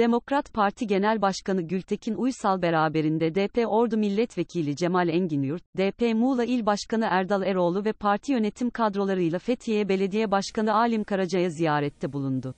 Demokrat Parti Genel Başkanı Gültekin Uysal beraberinde DP Ordu Milletvekili Cemal Enginyurt, DP Muğla İl Başkanı Erdal Eroğlu ve parti yönetim kadrolarıyla Fethiye Belediye Başkanı Alim Karaca'ya ziyarette bulundu.